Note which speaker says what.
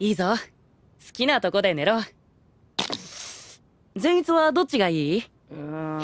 Speaker 1: いいぞ。好きなとこで寝ろ。善逸はどっちがいいうん。